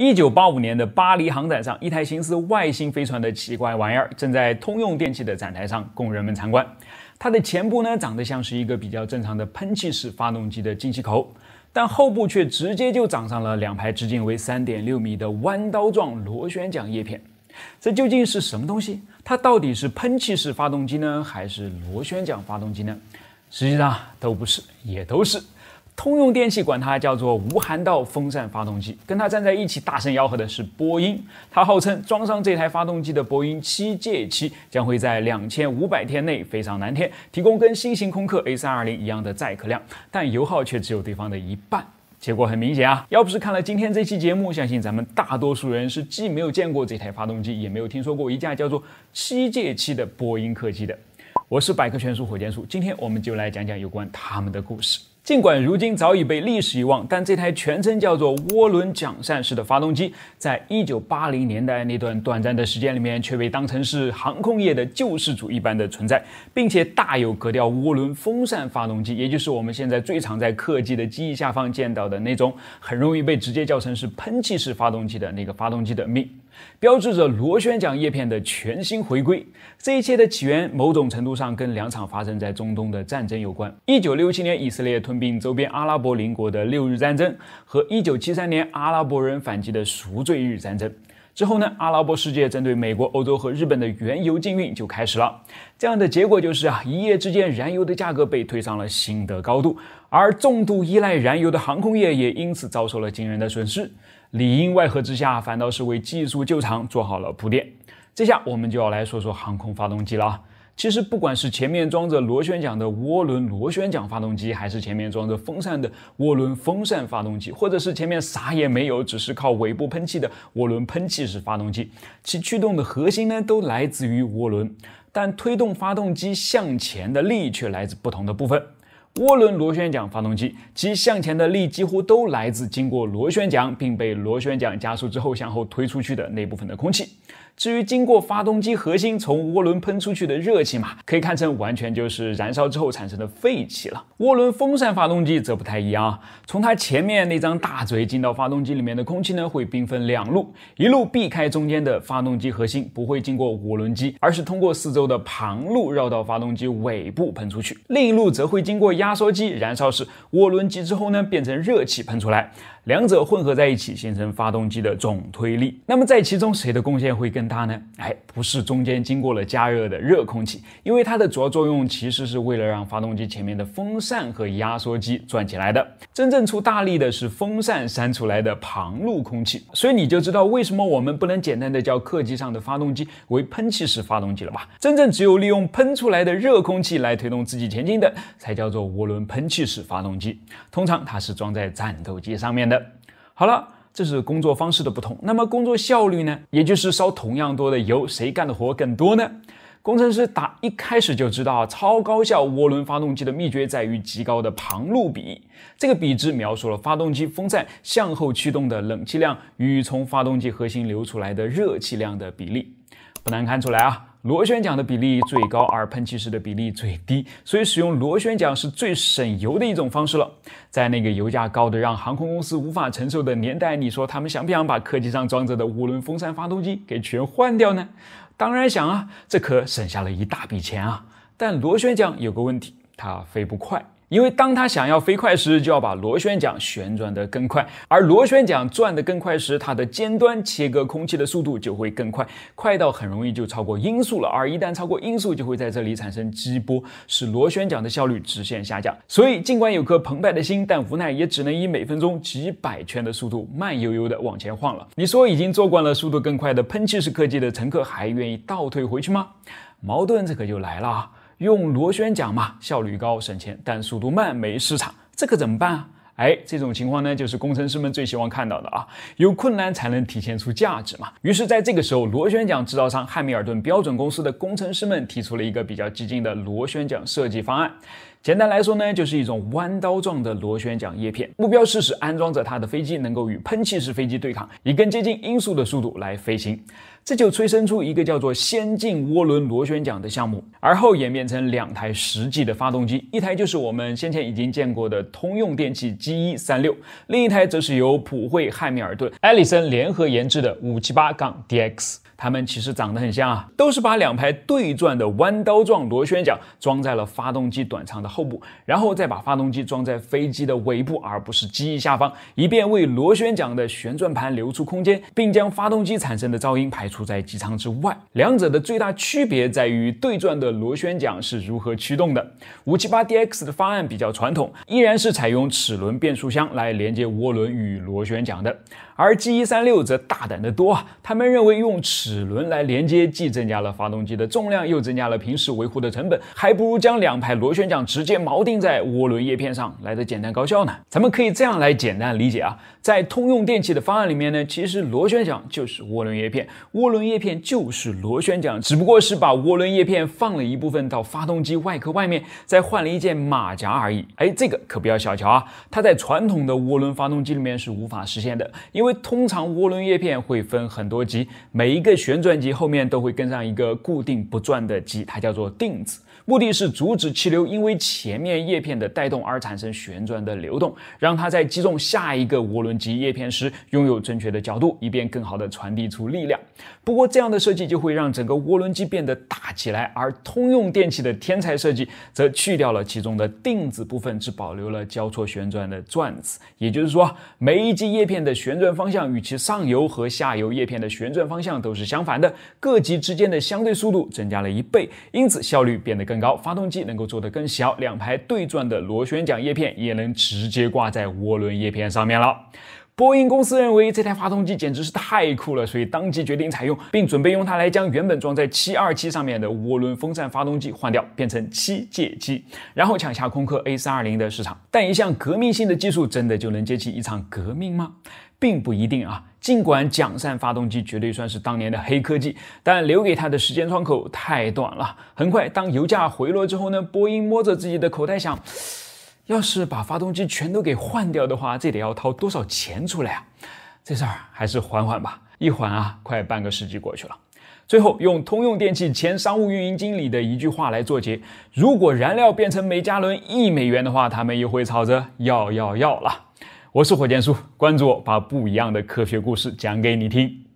一九八五年的巴黎航展上，一台形似外星飞船的奇怪玩意儿正在通用电器的展台上供人们参观。它的前部呢，长得像是一个比较正常的喷气式发动机的进气口，但后部却直接就长上了两排直径为三点六米的弯刀状螺旋桨叶片。这究竟是什么东西？它到底是喷气式发动机呢，还是螺旋桨发动机呢？实际上都不是，也都是。通用电气管它叫做无涵道风扇发动机，跟它站在一起大声吆喝的是波音，它号称装上这台发动机的波音七七七将会在两千五百天内飞上蓝天，提供跟新型空客 A 三二零一样的载客量，但油耗却只有对方的一半。结果很明显啊，要不是看了今天这期节目，相信咱们大多数人是既没有见过这台发动机，也没有听说过一架叫做七七七的波音客机的。我是百科全书火箭叔，今天我们就来讲讲有关他们的故事。尽管如今早已被历史遗忘，但这台全称叫做涡轮桨扇式的发动机，在一九八零年代那段短暂的时间里面，却被当成是航空业的救世主一般的存在，并且大有格调。涡轮风扇发动机，也就是我们现在最常在客机的机翼下方见到的那种，很容易被直接叫成是喷气式发动机的那个发动机的命。标志着螺旋桨叶片的全新回归。这一切的起源，某种程度上跟两场发生在中东的战争有关一九六七年以色列吞并周边阿拉伯邻国的六日战争，和一九七三年阿拉伯人反击的赎罪日战争。之后呢？阿拉伯世界针对美国、欧洲和日本的原油禁运就开始了。这样的结果就是啊，一夜之间，燃油的价格被推上了新的高度，而重度依赖燃油的航空业也因此遭受了惊人的损失。里应外合之下，反倒是为技术救场做好了铺垫。这下我们就要来说说航空发动机了啊。其实，不管是前面装着螺旋桨的涡轮螺旋桨发动机，还是前面装着风扇的涡轮风扇发动机，或者是前面啥也没有，只是靠尾部喷气的涡轮喷气式发动机，其驱动的核心呢，都来自于涡轮。但推动发动机向前的力却来自不同的部分。涡轮螺旋桨发动机，其向前的力几乎都来自经过螺旋桨并被螺旋桨加速之后向后推出去的那部分的空气。至于经过发动机核心从涡轮喷出去的热气嘛，可以看成完全就是燃烧之后产生的废气了。涡轮风扇发动机则不太一样啊，从它前面那张大嘴进到发动机里面的空气呢，会兵分两路，一路避开中间的发动机核心，不会经过涡轮机，而是通过四周的旁路绕到发动机尾部喷出去；另一路则会经过压缩机、燃烧室、涡轮机之后呢，变成热气喷出来，两者混合在一起形成发动机的总推力。那么在其中谁的贡献会更？它呢？哎，不是中间经过了加热的热空气，因为它的主要作用其实是为了让发动机前面的风扇和压缩机转起来的。真正出大力的是风扇扇出来的旁路空气，所以你就知道为什么我们不能简单的叫客机上的发动机为喷气式发动机了吧？真正只有利用喷出来的热空气来推动自己前进的，才叫做涡轮喷气式发动机。通常它是装在战斗机上面的。好了。这是工作方式的不同。那么工作效率呢？也就是烧同样多的油，谁干的活更多呢？工程师打一开始就知道，超高效涡轮发动机的秘诀在于极高的旁路比。这个比值描述了发动机风扇向后驱动的冷气量与从发动机核心流出来的热气量的比例。不难看出来啊，螺旋桨的比例最高，而喷气式的比例最低，所以使用螺旋桨是最省油的一种方式了。在那个油价高的让航空公司无法承受的年代，你说他们想不想把客机上装着的涡轮风扇发动机给全换掉呢？当然想啊，这可省下了一大笔钱啊。但螺旋桨有个问题，它飞不快。因为当它想要飞快时，就要把螺旋桨旋转得更快，而螺旋桨转得更快时，它的尖端切割空气的速度就会更快，快到很容易就超过音速了。而一旦超过音速，就会在这里产生激波，使螺旋桨的效率直线下降。所以，尽管有颗澎湃的心，但无奈也只能以每分钟几百圈的速度慢悠悠地往前晃了。你说，已经坐惯了速度更快的喷气式客机的乘客，还愿意倒退回去吗？矛盾，这可就来了。用螺旋桨嘛，效率高，省钱，但速度慢，没市场，这可怎么办啊？哎，这种情况呢，就是工程师们最希望看到的啊，有困难才能体现出价值嘛。于是，在这个时候，螺旋桨制造商汉密尔顿标准公司的工程师们提出了一个比较激进的螺旋桨设计方案。简单来说呢，就是一种弯刀状的螺旋桨叶片，目标是使安装着它的飞机能够与喷气式飞机对抗，以更接近音速的速度来飞行。这就催生出一个叫做先进涡轮螺旋桨的项目，而后演变成两台实际的发动机，一台就是我们先前已经见过的通用电气 g e 3 6另一台则是由普惠、汉密尔顿、埃里森联合研制的578杠 DX。它们其实长得很像啊，都是把两排对转的弯刀状螺旋桨装在了发动机短舱的。后部，然后再把发动机装在飞机的尾部，而不是机翼下方，以便为螺旋桨的旋转盘留出空间，并将发动机产生的噪音排除在机舱之外。两者的最大区别在于对转的螺旋桨是如何驱动的。五七八 DX 的方案比较传统，依然是采用齿轮变速箱来连接涡轮与螺旋桨的，而 G 一三六则大胆得多啊，他们认为用齿轮来连接既增加了发动机的重量，又增加了平时维护的成本，还不如将两排螺旋桨直。直接锚定在涡轮叶片上来的简单高效呢？咱们可以这样来简单理解啊，在通用电气的方案里面呢，其实螺旋桨就是涡轮叶片，涡轮叶片就是螺旋桨，只不过是把涡轮叶片放了一部分到发动机外壳外面，再换了一件马甲而已。哎，这个可不要小瞧啊，它在传统的涡轮发动机里面是无法实现的，因为通常涡轮叶片会分很多级，每一个旋转级后面都会跟上一个固定不转的级，它叫做定子。目的是阻止气流因为前面叶片的带动而产生旋转的流动，让它在击中下一个涡轮机叶片时拥有正确的角度，以便更好的传递出力量。不过这样的设计就会让整个涡轮机变得大起来，而通用电气的天才设计则去掉了其中的定子部分，只保留了交错旋转的转子。也就是说，每一级叶片的旋转方向与其上游和下游叶片的旋转方向都是相反的，各级之间的相对速度增加了一倍，因此效率变得更。高发动机能够做得更小，两排对转的螺旋桨叶片也能直接挂在涡轮叶片上面了。波音公司认为这台发动机简直是太酷了，所以当即决定采用，并准备用它来将原本装在七二七上面的涡轮风扇发动机换掉，变成七借机，然后抢下空客 A 三二零的市场。但一项革命性的技术真的就能接起一场革命吗？并不一定啊。尽管桨扇发动机绝对算是当年的黑科技，但留给它的时间窗口太短了。很快，当油价回落之后呢，波音摸着自己的口袋想，要是把发动机全都给换掉的话，这得要掏多少钱出来啊？这事儿还是缓缓吧。一缓啊，快半个世纪过去了。最后，用通用电气前商务运营经理的一句话来作结：如果燃料变成每加仑一美元的话，他们又会吵着要要要了。我是火箭叔，关注我，把不一样的科学故事讲给你听。